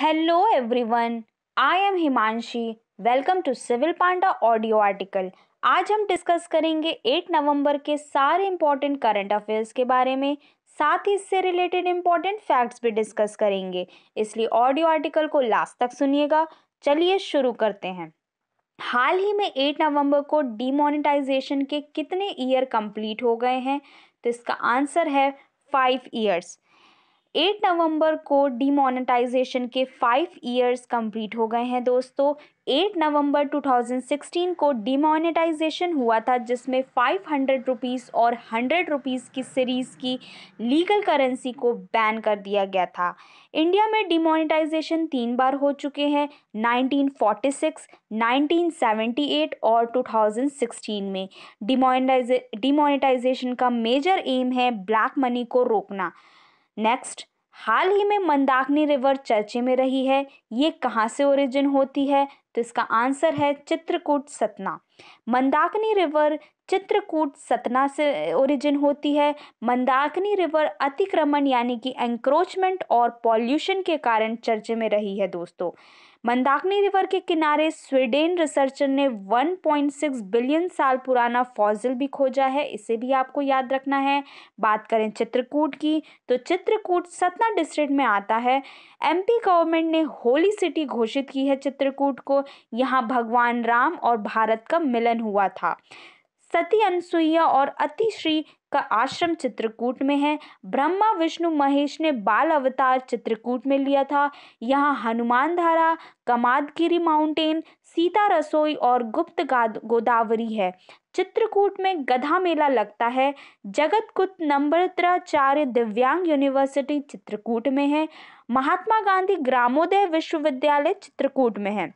hello everyone I am Himanshi welcome to civil panda audio article आज हम discuss करेंगे 8 नवंबर के सारे इम्पॉर्टेंट करंट अफेयर्स के बारे में साथ ही इससे रिलेटेड इम्पॉर्टेंट फैक्ट्स भी डिस्कस करेंगे इसलिए ऑडियो आर्टिकल को लास्ट तक सुनिएगा चलिए शुरू करते हैं हाल ही में 8 नवंबर को डिमोनेटाइजेशन के कितने ईयर कंप्लीट हो गए हैं तो इसका आंसर है फाइव ईयर्स 8 नवंबर को डिमोनेटाइजेशन के फाइव ईयर्स कंप्लीट हो गए हैं दोस्तों 8 नवंबर 2016 को डिमोनेटाइजेशन हुआ था जिसमें फाइव हंड्रेड रुपीज़ और हंड्रेड रुपीज़ की सीरीज़ की लीगल करेंसी को बैन कर दिया गया था इंडिया में डिमोनेटाइजेशन तीन बार हो चुके हैं 1946, 1978 और 2016 में डिमोनेटाइजे डिमोनेटाइजेशन का मेजर एम है ब्लैक मनी को रोकना नेक्स्ट हाल ही में मंदाकिनी रिवर चर्चे में रही है ये कहाँ से ओरिजिन होती है तो इसका आंसर है चित्रकूट सतना मंदाकिनी रिवर चित्रकूट सतना से ओरिजिन होती है मंदाकिनी रिवर अतिक्रमण यानी कि एंक्रोचमेंट और पॉल्यूशन के कारण चर्चे में रही है दोस्तों मंदाकिनी रिवर के किनारे स्वीडेन रिसर्चर ने 1.6 बिलियन साल पुराना फॉजिल भी खोजा है इसे भी आपको याद रखना है बात करें चित्रकूट की तो चित्रकूट सतना डिस्ट्रिक्ट में आता है एमपी गवर्नमेंट ने होली सिटी घोषित की है चित्रकूट को यहाँ भगवान राम और भारत का मिलन हुआ था सती अनसुईया और अतिश्री का आश्रम चित्रकूट में है ब्रह्मा विष्णु महेश ने बाल अवतार चित्रकूट में लिया था यहाँ हनुमान धारा कमादगिरी माउंटेन सीता रसोई और गुप्त गोदावरी है चित्रकूट में गधा मेला लगता है जगत कुत त्राचार्य दिव्यांग यूनिवर्सिटी चित्रकूट में है महात्मा गांधी ग्रामोदय विश्वविद्यालय चित्रकूट में है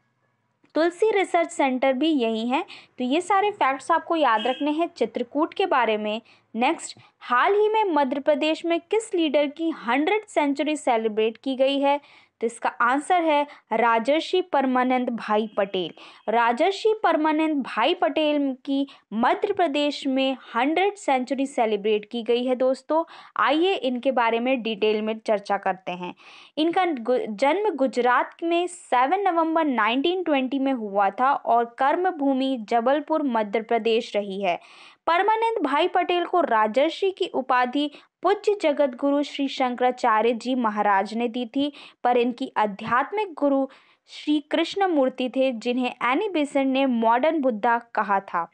तुलसी रिसर्च सेंटर भी यही है तो ये सारे फैक्ट्स आपको याद रखने हैं चित्रकूट के बारे में नेक्स्ट हाल ही में मध्य प्रदेश में किस लीडर की हंड्रेड सेंचुरी सेलिब्रेट की गई है तो इसका आंसर है राजर्षि परमानंद भाई पटेल राजर्षि परमानंद भाई पटेल की मध्य प्रदेश में हंड्रेड सेंचुरी सेलिब्रेट की गई है दोस्तों आइए इनके बारे में डिटेल में चर्चा करते हैं इनका जन्म गुजरात में सेवन नवंबर 1920 में हुआ था और कर्म भूमि जबलपुर मध्य प्रदेश रही है परमानंद भाई पटेल को राजर्षि की उपाधि पूज्य जगत गुरु श्री शंकराचार्य जी महाराज ने दी थी पर इनकी आध्यात्मिक गुरु श्री कृष्ण मूर्ति थे जिन्हें एनी बेसन ने मॉडर्न बुद्धा कहा था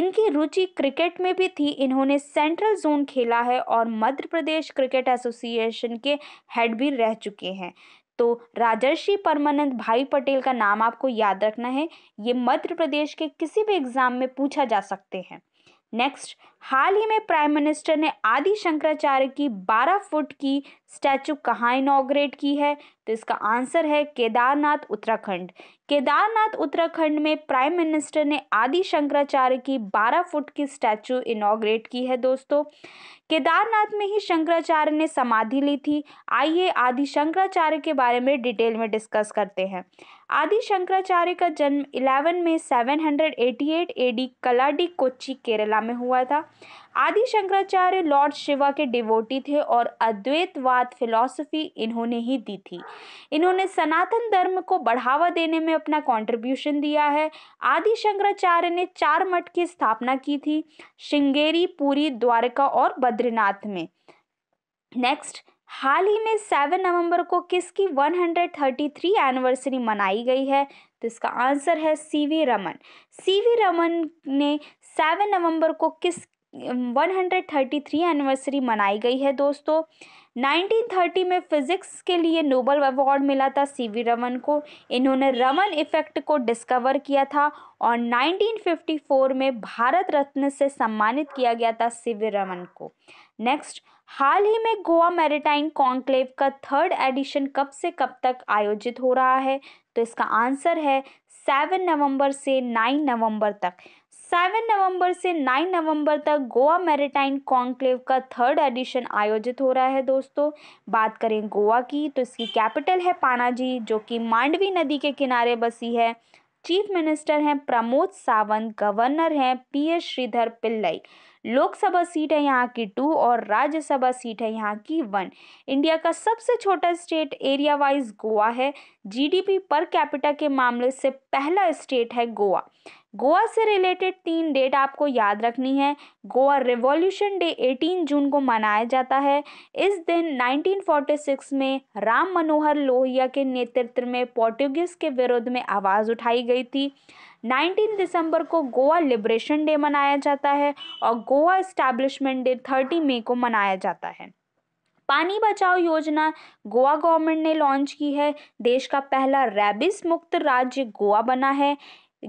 इनकी रुचि क्रिकेट में भी थी इन्होंने सेंट्रल जोन खेला है और मध्य प्रदेश क्रिकेट एसोसिएशन के हेड भी रह चुके हैं तो राजर्षि परमानंद भाई पटेल का नाम आपको याद रखना है ये मध्य प्रदेश के किसी भी एग्ज़ाम में पूछा जा सकते हैं Next हाल ही में प्राइम मिनिस्टर ने आदि शंकराचार्य की 12 फुट की स्टैचू कहाँ इनाग्रेट की है तो इसका आंसर है केदारनाथ उत्तराखंड केदारनाथ उत्तराखंड में प्राइम मिनिस्टर ने आदि शंकराचार्य की 12 फुट की स्टैचू इनाग्रेट की है दोस्तों केदारनाथ में ही शंकराचार्य ने समाधि ली थी आइए आदि शंकराचार्य के बारे में डिटेल में डिस्कस करते हैं आदि शंकराचार्य का जन्म 11 में 788 एडी कलाडी कोच्चि केरला में हुआ था आदि शंकराचार्य लॉर्ड शिवा के डिवोटी थे और अद्वैतवाद फिलॉसफी इन्होंने ही दी थी इन्होंने सनातन धर्म को बढ़ावा देने में अपना कंट्रीब्यूशन दिया है आदि शंकराचार्य ने चार मठ की स्थापना की थी श्रृंगेरी पुरी द्वारका और बद्रीनाथ में नेक्स्ट हाल ही में सेवन नवंबर को किसकी 133 एनिवर्सरी मनाई गई है तो इसका आंसर है सीवी रमन सीवी रमन ने सेवन नवंबर को किस 133 एनिवर्सरी मनाई गई है दोस्तों 1930 में फिज़िक्स के लिए नोबल अवार्ड मिला था सी वी रमन को इन्होंने रमन इफ़ेक्ट को डिस्कवर किया था और 1954 में भारत रत्न से सम्मानित किया गया था सी वी रमन को नेक्स्ट हाल ही में गोवा मैरिटाइम कॉन्क्लेव का थर्ड एडिशन कब से कब तक आयोजित हो रहा है तो इसका आंसर है सेवन नवंबर से नाइन नवंबर तक सेवन नवंबर से नाइन नवंबर तक गोवा मैरिटाइम कॉन्क्लेव का थर्ड एडिशन आयोजित हो रहा है दोस्तों बात करें गोवा की तो इसकी कैपिटल है पानाजी जो कि मांडवी नदी के किनारे बसी है चीफ मिनिस्टर हैं प्रमोद सावंत गवर्नर हैं P S Sreedharan Pillai Lok Sabha seat है यहाँ की टू और राज्यसभा सीट है यहाँ की वन इंडिया का सबसे छोटा स्टेट एरिया वाइज गोवा है जीडीपी पर कैपिटा के मामले से पहला स्टेट है गोवा गोवा से रिलेटेड तीन डेट आपको याद रखनी है गोवा रिवॉल्यूशन डे 18 जून को मनाया जाता है इस दिन 1946 में राम मनोहर लोहिया के नेतृत्व में पोर्टुगीज के विरोध में आवाज़ उठाई गई थी 19 दिसंबर को गोवा लिबरेशन डे मनाया जाता है और गोवा इस्टेब्लिशमेंट डे 30 मई को मनाया जाता है पानी बचाओ योजना गोवा गवर्नमेंट ने लॉन्च की है देश का पहला रैबिस मुक्त राज्य गोवा बना है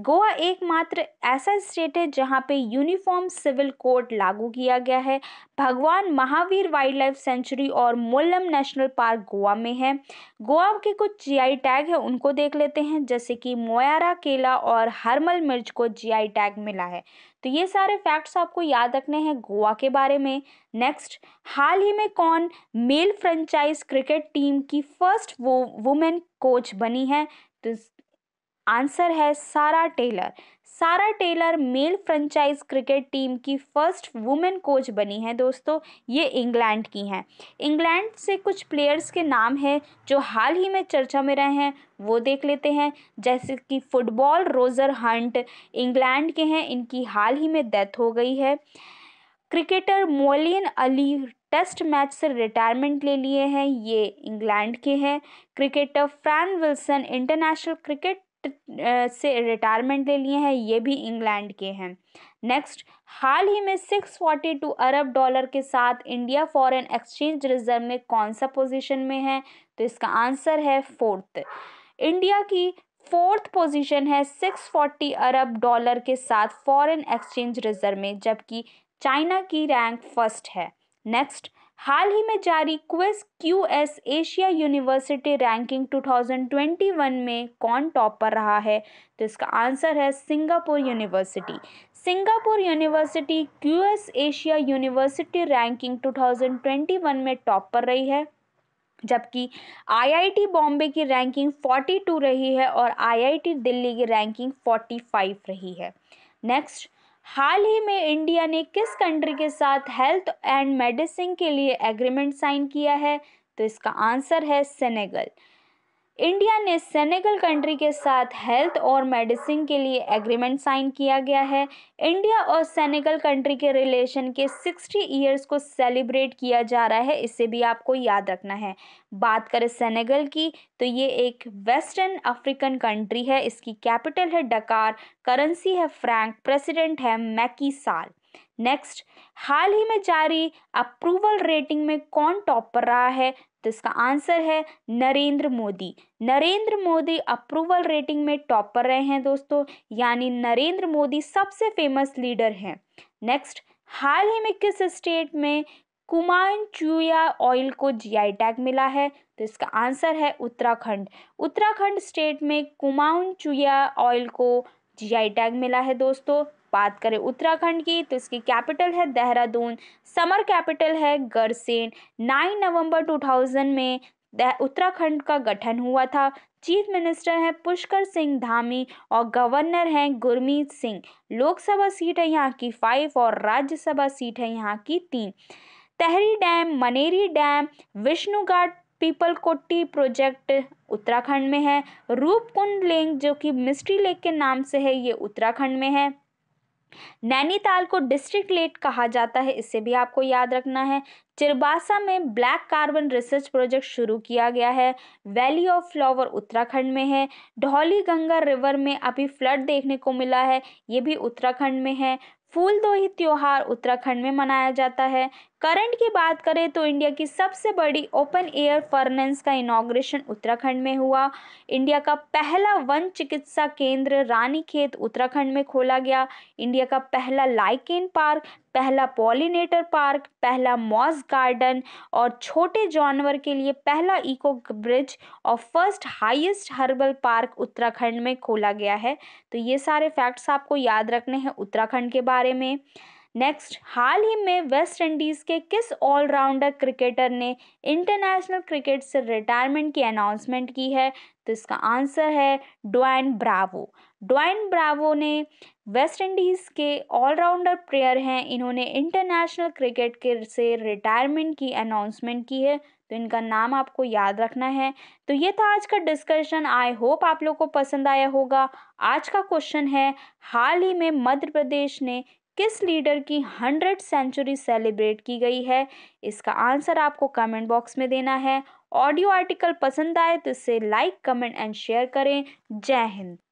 गोवा एकमात्र ऐसा स्टेट है जहाँ पे यूनिफॉर्म सिविल कोड लागू किया गया है भगवान महावीर वाइल्ड लाइफ सेंचुरी और मोलम नेशनल पार्क गोवा में है गोवा के कुछ जीआई टैग है उनको देख लेते हैं जैसे कि मोयारा केला और हरमल मिर्च को जीआई टैग मिला है तो ये सारे फैक्ट्स आपको याद रखने हैं गोवा के बारे में नेक्स्ट हाल ही में कौन मेल फ्रेंचाइज क्रिकेट टीम की फर्स्ट वो वुमेन कोच बनी है तो आंसर है Sarah Taylor Sarah Taylor male franchise cricket team की फर्स्ट वुमेन कोच बनी है दोस्तों ये इंग्लैंड की हैं इंग्लैंड से कुछ प्लेयर्स के नाम हैं जो हाल ही में चर्चा में रहे हैं वो देख लेते हैं जैसे कि फुटबॉल रोजर हंट इंग्लैंड के हैं इनकी हाल ही में डेथ हो गई है क्रिकेटर मोलिन अली टेस्ट मैच से रिटायरमेंट ले लिए हैं ये इंग्लैंड के हैं cricketer Fran Wilson international cricket से रिटायरमेंट ले लिए हैं ये भी इंग्लैंड के हैं नेक्स्ट हाल ही में 642 अरब डॉलर के साथ इंडिया फॉरेन एक्सचेंज रिजर्व में कौन सा पोजीशन में है तो इसका आंसर है फोर्थ इंडिया की फोर्थ पोजीशन है 640 अरब डॉलर के साथ फॉरेन एक्सचेंज रिजर्व में जबकि चाइना की रैंक फर्स्ट है नेक्स्ट हाल ही में जारी quiz Q S Asia university ranking 2021 में कौन टॉप पर रहा है तो इसका आंसर है Singapore university Singapore university Q S Asia university ranking 2021 में टॉप पर रही है जबकि आईआईटी बॉम्बे की रैंकिंग 42 रही है और आईआईटी दिल्ली की रैंकिंग 45 रही है नेक्स्ट हाल ही में इंडिया ने किस कंट्री के साथ हेल्थ एंड मेडिसिन के लिए एग्रीमेंट साइन किया है तो इसका आंसर है सेनेगल इंडिया ने सेनेगल कंट्री के साथ हेल्थ और मेडिसिन के लिए एग्रीमेंट साइन किया गया है इंडिया और सेनेगल कंट्री के रिलेशन के 60 इयर्स को सेलिब्रेट किया जा रहा है इसे भी आपको याद रखना है बात करें सेनेगल की तो ये एक वेस्टर्न अफ्रीकन कंट्री है इसकी कैपिटल है डकार करेंसी है फ्रैंक प्रेसिडेंट है मैकी साल नेक्स्ट हाल ही में जारी अप्रूवल रेटिंग में कौन टॉप पर रहा है तो इसका आंसर है नरेंद्र मोदी नरेंद्र मोदी अप्रूवल रेटिंग में टॉपर रहे हैं दोस्तों यानी नरेंद्र मोदी सबसे फेमस लीडर हैं नेक्स्ट हाल ही में किस स्टेट में कुमान चूया ऑयल को जीआई टैग मिला है तो इसका आंसर है उत्तराखंड उत्तराखंड स्टेट में कुमाऊन चूया ऑयल को जीआई टैग मिला है दोस्तों बात करें उत्तराखंड की तो इसकी कैपिटल है देहरादून समर कैपिटल है गरसेन नाइन नवंबर थाउजेंड में उत्तराखंड का गठन हुआ था चीफ मिनिस्टर हैं पुष्कर सिंह धामी और गवर्नर हैं गुरमीत सिंह लोकसभा सीट है यहाँ की फाइव और राज्यसभा सीट है यहाँ की तीन Tehri dam Maneri dam Vishnugad Pipalkoti project Uttarakhand में है रूपकुंड लेक जो कि मिस्ट्री लेक के नाम से है ये उत्तराखंड में है नैनीताल को डिस्ट्रिक्ट लेट कहा जाता है इसे भी आपको याद रखना है चिरबासा में ब्लैक कार्बन रिसर्च प्रोजेक्ट शुरू किया गया है वैली ऑफ फ्लावर उत्तराखंड में है ढौली गंगा रिवर में अभी फ्लड देखने को मिला है ये भी उत्तराखंड में है फूल दो ही त्यौहार उत्तराखंड में मनाया जाता है करंट की बात करें तो इंडिया की सबसे बड़ी ओपन एयर फर्नेंस का इनाग्रेशन उत्तराखंड में हुआ इंडिया का पहला वन चिकित्सा केंद्र रानीखेत उत्तराखंड में खोला गया इंडिया का पहला लाइकेन पार्क पहला पॉलिनेटर पार्क पहला मॉस गार्डन और छोटे जानवर के लिए पहला इको ब्रिज और first highest herbal park Uttarakhand में खोला गया है तो ये सारे फैक्ट्स आपको याद रखने हैं उत्तराखंड के बारे में नेक्स्ट हाल ही में वेस्ट इंडीज़ के किस ऑलराउंडर क्रिकेटर ने इंटरनेशनल क्रिकेट से रिटायरमेंट की अनाउंसमेंट की है तो इसका आंसर है डोन ब्रावो ड्वाइन ब्रावो ने वेस्ट इंडीज़ के ऑलराउंडर प्लेयर हैं इन्होंने इंटरनेशनल क्रिकेट के से रिटायरमेंट की अनाउंसमेंट की है तो इनका नाम आपको याद रखना है तो ये था आज का डिस्कशन आई होप आप लोग को पसंद आया होगा आज का क्वेश्चन है हाल ही में मध्य प्रदेश ने किस लीडर की हंड्रेड सेंचुरी सेलिब्रेट की गई है इसका आंसर आपको कमेंट बॉक्स में देना है ऑडियो आर्टिकल पसंद आए तो इसे लाइक कमेंट एंड शेयर करें जय हिंद